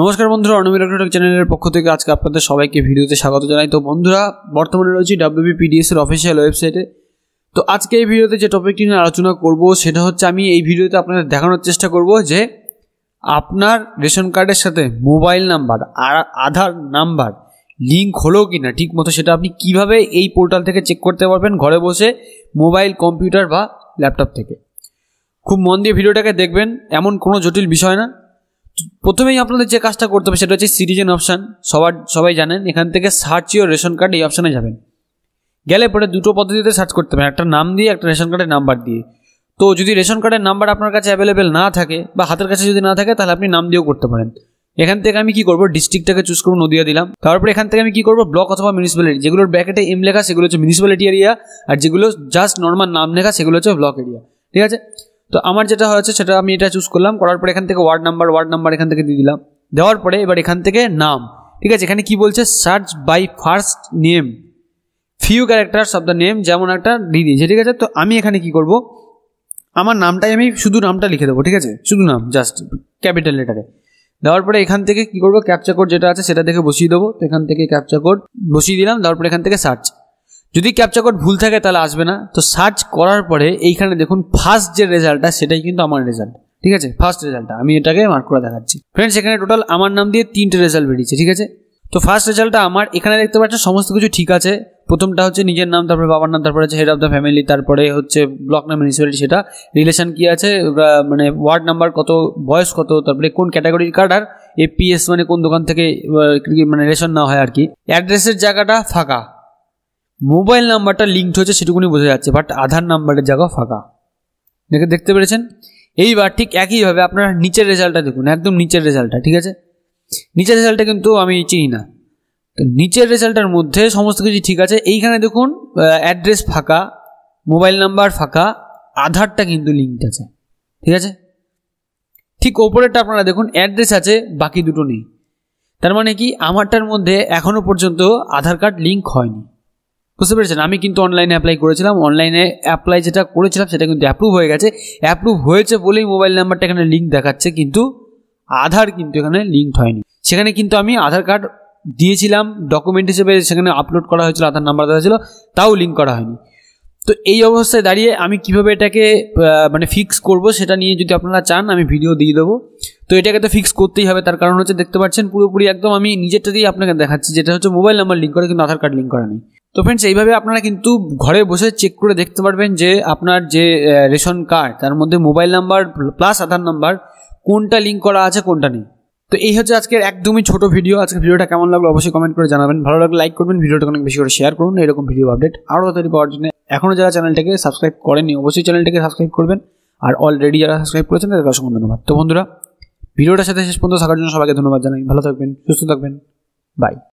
নমস্কার বন্ধুরা অনমিরাটক চ্যানেলের পক্ষ থেকে আজকে আপনাদের সবাইকে ভিডিওতে স্বাগত জানাই তো বন্ধুরা বর্তমানে রয়েছি ডাব্লিউবিপিডিএস এর অফিসিয়াল ওয়েবসাইটে তো আজকে এই ভিডিওতে যে টপিকটি নিয়ে আলোচনা করব সেটা হচ্ছে আমি এই ভিডিওতে আপনাদের দেখানোর চেষ্টা করব যে আপনার রেশন কার্ডের সাথে মোবাইল নাম্বার আর আধার নাম্বার লিঙ্ক হলো কি না ঠিক মতো সেটা আপনি কিভাবে এই পোর্টাল থেকে চেক করতে পারবেন ঘরে বসে মোবাইল কম্পিউটার বা ল্যাপটপ থেকে খুব মন দিয়ে ভিডিওটাকে দেখবেন এমন কোনো জটিল বিষয় না প্রথমেই আপনাদের যে কাজটা করতে হবে সেটা হচ্ছে সিটিজেন অপশান সবার সবাই জানেন এখান থেকে সার্চ ইউর রেশন কার্ড এই অপশানে যাবেন গেলে পরে দুটো পদ্ধতিতে সার্চ করতে পারেন একটা নাম দিয়ে একটা রেশন কার্ডের নাম্বার দিয়ে তো যদি রেশন কার্ডের নাম্বার আপনার কাছে অ্যাভেলেবেল না থাকে বা হাতের কাছে যদি না থাকে তাহলে আপনি নাম দিয়েও করতে পারেন এখান থেকে আমি কি করবো ডিস্ট্রিক্টটাকে চুজ করবো নদিয়া দিলাম তারপরে এখান থেকে আমি কি করবো ব্লক অথবা মিউনিসিপ্যালিটি যেগুলোর ব্র্যাকেটে এম লেখা সেগুলো হচ্ছে মিউনিসিপ্যালিটি এরিয়া আর যেগুলো জাস্ট নর্মাল নাম লেখা সেগুলো হচ্ছে ব্লক এরিয়া ঠিক আছে তো আমার যেটা হয়েছে সেটা আমি এটা চুজ করলাম করার পরে এখান থেকে ওয়ার্ড নাম্বার ওয়ার্ড নাম্বার এখান থেকে দিয়ে দিলাম দেওয়ার পরে এবার এখান থেকে নাম ঠিক আছে এখানে কি বলছে search by first name few characters of the name যেমন একটা দিয়ে দিয়েছে ঠিক আছে তো আমি এখানে কি করব আমার নামটাই আমি শুধু নামটা লিখে দেবো ঠিক আছে শুধু নাম জাস্ট ক্যাপিটাল লেটারে দেওয়ার পরে এখান থেকে কি করবো ক্যাপচা কোড যেটা আছে সেটা দেখে বসিয়ে দেবো তো এখান থেকে ক্যাপচা কোড বসিয়ে দিলাম দেওয়ার পরে এখান থেকে সার্চ যদি ক্যাপচা কোড ভুল থাকে তাহলে আসবে না তো সার্চ করার পরে এইখানে দেখুন ফার্স্ট যে রেজাল্টটা সেটাই কিন্তু আমার রেজাল্ট ঠিক আছে ফার্স্ট রেজাল্টটা আমি এটাকে মার্ক করে দেখাচ্ছি ফ্রেন্ডস এখানে টোটাল আমার নাম দিয়ে তিনটে রেজাল্ট বেরিয়েছে ঠিক আছে তো ফার্স্ট রেজাল্টটা আমার এখানে দেখতে পাচ্ছেন সমস্ত কিছু ঠিক আছে প্রথমটা হচ্ছে নিজের নাম তারপরে বাবার নাম তারপরে হচ্ছে হেড অফ দ্য ফ্যামিলি তারপরে হচ্ছে ব্লক নাম মিউনিসিপ্যালিটি সেটা রিলেশন কী আছে মানে ওয়ার্ড নাম্বার কত বয়স কত তারপরে কোন ক্যাটাগরির কার্ড আর এপিএস মানে কোন দোকান থেকে মানে রেশন নেওয়া হয় আর কি অ্যাড্রেসের জায়গাটা ফাঁকা মোবাইল নাম্বারটা লিঙ্কড হয়েছে সেটুকুনি বোঝা যাচ্ছে বাট আধার নাম্বারের জায়গা ফাঁকা দেখে দেখতে পেরেছেন এইবার ঠিক একইভাবে আপনারা নিচের রেজাল্টটা দেখুন একদম নিচের রেজাল্টটা ঠিক আছে নিচের রেজাল্টটা কিন্তু আমি চিনি না নিচের রেজাল্টের মধ্যে সমস্ত কিছু ঠিক আছে এইখানে দেখুন অ্যাড্রেস ফাঁকা মোবাইল নাম্বার ফাঁকা আধারটা কিন্তু লিঙ্ক আছে ঠিক আছে ঠিক ওপরেরটা আপনারা দেখুন অ্যাড্রেস আছে বাকি দুটো নেই তার মানে কি আমারটার মধ্যে এখনও পর্যন্ত আধার কার্ড লিঙ্ক হয়নি বুঝতে পেরেছেন আমি কিন্তু অনলাইনে অ্যাপ্লাই করেছিলাম অনলাইনে অ্যাপ্লাই যেটা করেছিলাম সেটা কিন্তু অ্যাপ্রুভ হয়ে গেছে অ্যাপ্রুভ হয়েছে বলেই মোবাইল নাম্বারটা এখানে লিঙ্ক দেখাচ্ছে কিন্তু আধার কিন্তু এখানে লিঙ্ক হয়নি সেখানে কিন্তু আমি আধার কার্ড দিয়েছিলাম ডকুমেন্ট হিসেবে সেখানে আপলোড করা হয়েছিল আধার নাম্বার দেওয়া ছিল তাও লিঙ্ক করা হয়নি তো এই অবস্থায় দাঁড়িয়ে আমি কিভাবে এটাকে মানে ফিক্স করব সেটা নিয়ে যদি আপনারা চান আমি ভিডিও দিয়ে দেবো তো এটাকে তো ফিক্স করতেই হবে তার কারণ হচ্ছে দেখতে পাচ্ছেন পুরোপুরি একদম আমি নিজেরটা দিয়ে আপনাকে দেখাচ্ছি যেটা হচ্ছে মোবাইল নাম্বার লিঙ্ক করে কিন্তু আধার কার্ড লিঙ্ক করা নেই তো ফ্রেন্ডস এইভাবে আপনারা কিন্তু ঘরে বসে চেক করে দেখতে পারবেন যে আপনার যে রেশন কার্ড তার মধ্যে mobile number plus Aadhaar number কোনটা লিঙ্ক করা আছে কোনটা নেই তো এই হচ্ছে আজকের একদমই ছোট ভিডিও আজকে ভিডিওটা কেমন লাগলো অবশ্যই কমেন্ট করে জানাবেন ভালো লাগলে লাইক করবেন ভিডিওটা অনেক বেশি করে শেয়ার করুন এরকম ভিডিও আপডেট আরও তাড়াতাড়ি পাওয়ার জন্য এখনও যারা চ্যানেলটাকে সাবস্ক্রাইব করেনি অবশ্যই চ্যানেলটাকে সাবস্ক্রাইব করবেন আর অলরেডি যারা সাবস্ক্রাইব করেছেন তাদের অসংখ্য ধন্যবাদ তো বন্ধুরা ভিডিওটার সাথে শেষ পর্যন্ত থাকার জন্য সবাইকে ধন্যবাদ জানাই ভালো থাকবেন সুস্থ থাকবেন বাই